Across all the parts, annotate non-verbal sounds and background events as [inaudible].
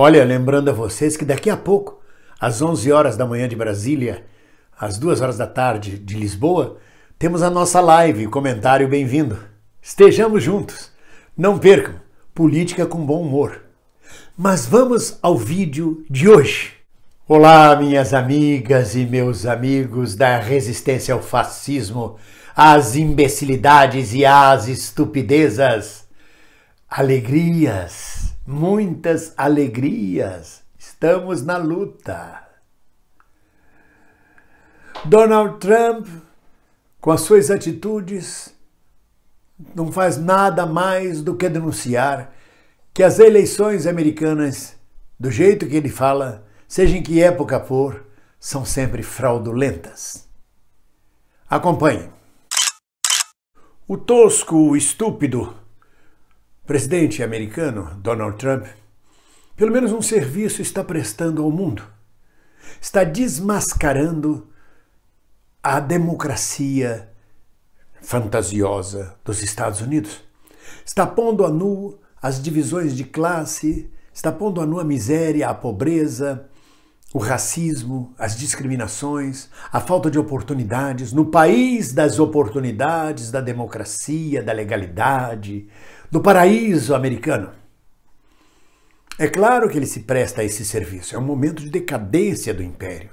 Olha, lembrando a vocês que daqui a pouco, às 11 horas da manhã de Brasília, às 2 horas da tarde de Lisboa, temos a nossa live, comentário bem-vindo. Estejamos juntos. Não percam, política com bom humor. Mas vamos ao vídeo de hoje. Olá, minhas amigas e meus amigos da resistência ao fascismo, às imbecilidades e às estupidezas. Alegrias muitas alegrias. Estamos na luta. Donald Trump, com as suas atitudes, não faz nada mais do que denunciar que as eleições americanas, do jeito que ele fala, seja em que época for, são sempre fraudulentas. Acompanhe. O tosco, o estúpido, presidente americano Donald Trump, pelo menos um serviço está prestando ao mundo. Está desmascarando a democracia fantasiosa dos Estados Unidos. Está pondo a nu as divisões de classe, está pondo a nu a miséria, a pobreza, o racismo, as discriminações, a falta de oportunidades, no país das oportunidades, da democracia, da legalidade, do paraíso americano. É claro que ele se presta a esse serviço, é um momento de decadência do império.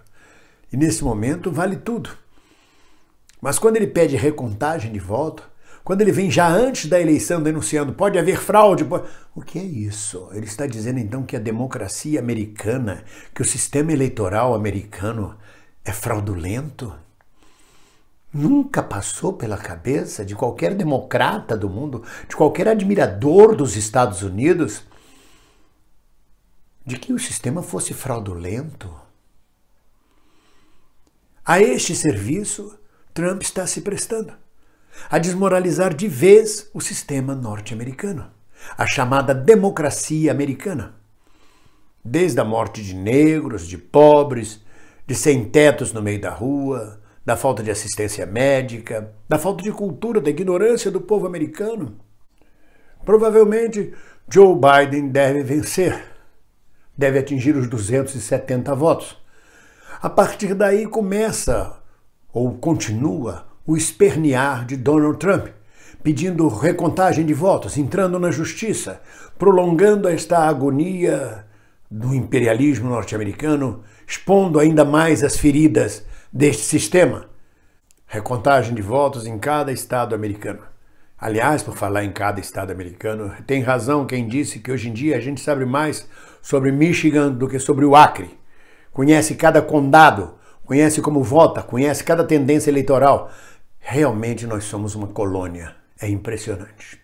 E nesse momento vale tudo. Mas quando ele pede recontagem de voto, quando ele vem já antes da eleição denunciando pode haver fraude, pode... o que é isso? Ele está dizendo então que a democracia americana, que o sistema eleitoral americano é fraudulento? Nunca passou pela cabeça de qualquer democrata do mundo, de qualquer admirador dos Estados Unidos, de que o sistema fosse fraudulento. A este serviço, Trump está se prestando a desmoralizar de vez o sistema norte-americano, a chamada democracia americana. Desde a morte de negros, de pobres, de sem-tetos no meio da rua, da falta de assistência médica, da falta de cultura, da ignorância do povo americano. Provavelmente Joe Biden deve vencer, deve atingir os 270 votos. A partir daí começa ou continua o espernear de Donald Trump, pedindo recontagem de votos, entrando na justiça, prolongando esta agonia do imperialismo norte-americano, expondo ainda mais as feridas deste sistema. Recontagem de votos em cada estado americano. Aliás, por falar em cada estado americano, tem razão quem disse que hoje em dia a gente sabe mais sobre Michigan do que sobre o Acre. Conhece cada condado, conhece como vota, conhece cada tendência eleitoral, Realmente nós somos uma colônia. É impressionante.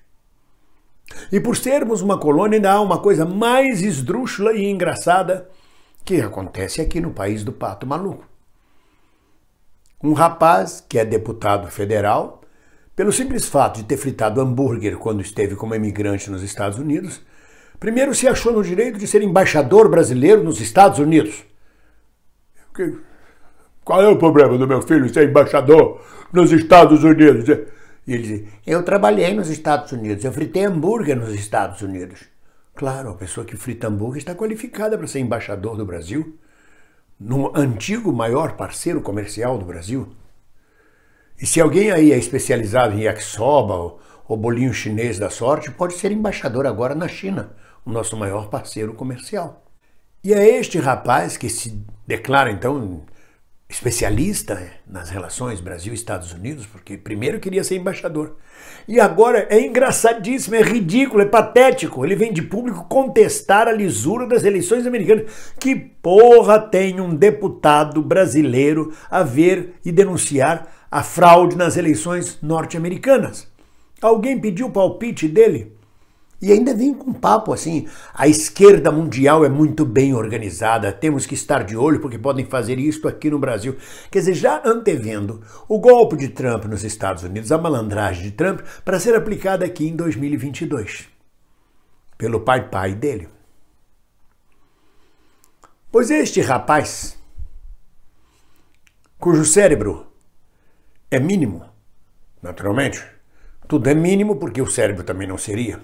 E por sermos uma colônia, ainda há uma coisa mais esdrúxula e engraçada que acontece aqui no país do Pato Maluco. Um rapaz que é deputado federal, pelo simples fato de ter fritado hambúrguer quando esteve como imigrante nos Estados Unidos, primeiro se achou no direito de ser embaixador brasileiro nos Estados Unidos. Qual é o problema do meu filho ser embaixador nos Estados Unidos? E ele diz, eu trabalhei nos Estados Unidos, eu fritei hambúrguer nos Estados Unidos. Claro, a pessoa que frita hambúrguer está qualificada para ser embaixador do Brasil, no antigo maior parceiro comercial do Brasil. E se alguém aí é especializado em yakisoba ou, ou bolinho chinês da sorte, pode ser embaixador agora na China, o nosso maior parceiro comercial. E é este rapaz que se declara então especialista nas relações Brasil-Estados Unidos, porque primeiro queria ser embaixador. E agora é engraçadíssimo, é ridículo, é patético. Ele vem de público contestar a lisura das eleições americanas. Que porra tem um deputado brasileiro a ver e denunciar a fraude nas eleições norte-americanas? Alguém pediu o palpite dele? E ainda vem com papo assim: a esquerda mundial é muito bem organizada, temos que estar de olho porque podem fazer isto aqui no Brasil. Quer dizer, já antevendo o golpe de Trump nos Estados Unidos, a malandragem de Trump, para ser aplicada aqui em 2022 pelo pai-pai dele. Pois este rapaz, cujo cérebro é mínimo, naturalmente, tudo é mínimo porque o cérebro também não seria.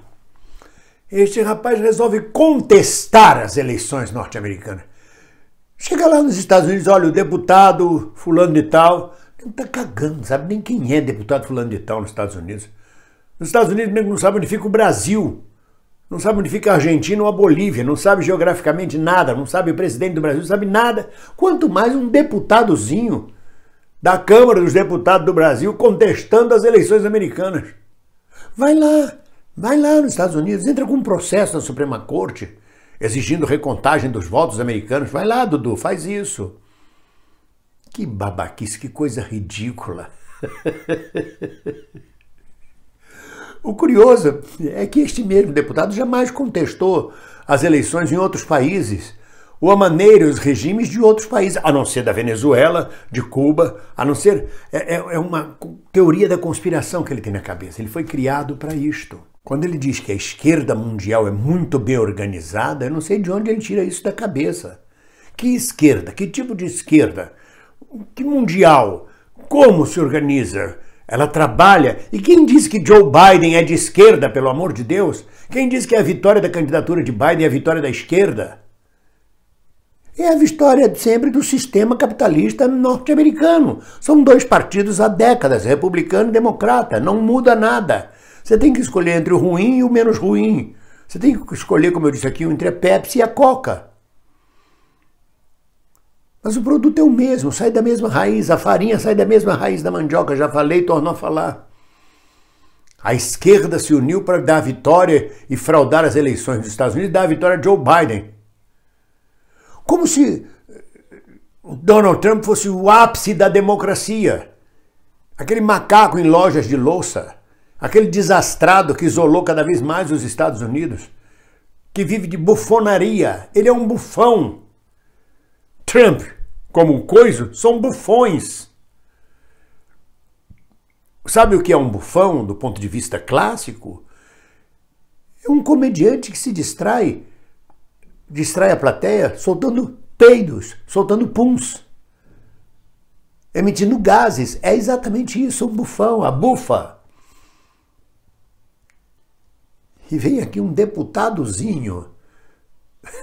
Este rapaz resolve contestar as eleições norte-americanas. Chega lá nos Estados Unidos, olha, o deputado fulano de tal, não tá cagando, não sabe nem quem é deputado fulano de tal nos Estados Unidos. Nos Estados Unidos mesmo não sabe onde fica o Brasil, não sabe onde fica a Argentina ou a Bolívia, não sabe geograficamente nada, não sabe o presidente do Brasil, não sabe nada. Quanto mais um deputadozinho da Câmara dos Deputados do Brasil contestando as eleições americanas. Vai lá, Vai lá nos Estados Unidos, entra com um processo na Suprema Corte, exigindo recontagem dos votos americanos. Vai lá, Dudu, faz isso. Que babaquice, que coisa ridícula. [laughs] o curioso é que este mesmo deputado jamais contestou as eleições em outros países ou a maneira e os regimes de outros países, a não ser da Venezuela, de Cuba, a não ser. É, é, é uma teoria da conspiração que ele tem na cabeça. Ele foi criado para isto. Quando ele diz que a esquerda mundial é muito bem organizada, eu não sei de onde ele tira isso da cabeça. Que esquerda? Que tipo de esquerda? Que mundial? Como se organiza? Ela trabalha? E quem diz que Joe Biden é de esquerda, pelo amor de Deus? Quem diz que é a vitória da candidatura de Biden é a vitória da esquerda? É a vitória sempre do sistema capitalista norte-americano. São dois partidos há décadas, republicano e democrata, não muda nada. Você tem que escolher entre o ruim e o menos ruim. Você tem que escolher, como eu disse aqui, entre a Pepsi e a Coca. Mas o produto é o mesmo, sai da mesma raiz, a farinha sai da mesma raiz da mandioca, já falei, tornou a falar. A esquerda se uniu para dar vitória e fraudar as eleições dos Estados Unidos e dar a vitória a Joe Biden. Como se eh, Donald Trump fosse o ápice da democracia. Aquele macaco em lojas de louça aquele desastrado que isolou cada vez mais os Estados Unidos, que vive de bufonaria. Ele é um bufão. Trump, como um coiso, são bufões. Sabe o que é um bufão do ponto de vista clássico? É um comediante que se distrai, distrai a plateia soltando peidos, soltando puns, emitindo gases. É exatamente isso, um bufão, a bufa. e vem aqui um deputadozinho.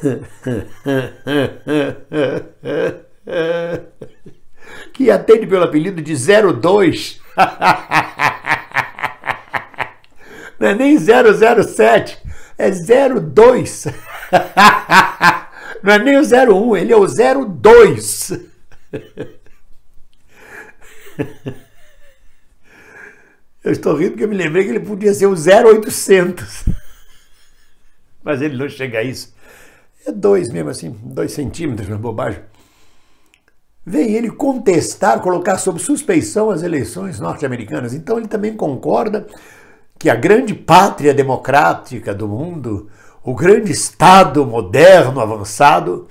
[laughs] que atende pelo apelido de 02. [laughs] Não é nem 007, é 02. [laughs] Não é nem o 01, ele é o 02. Eu estou rindo porque eu me lembrei que ele podia ser o 0800 mas ele não chega a isso. É dois mesmo assim, dois centímetros, uma bobagem. Vem ele contestar, colocar sob suspeição as eleições norte-americanas. Então ele também concorda que a grande pátria democrática do mundo, o grande Estado moderno, avançado,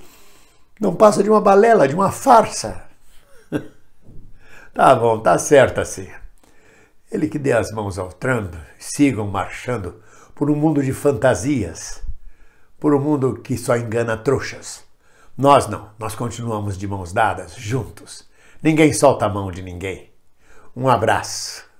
não passa de uma balela, de uma farsa. [laughs] tá bom, tá certo assim. Ele que dê as mãos ao Trump, sigam marchando por um mundo de fantasias por um mundo que só engana trouxas. Nós não, nós continuamos de mãos dadas, juntos. Ninguém solta a mão de ninguém. Um abraço.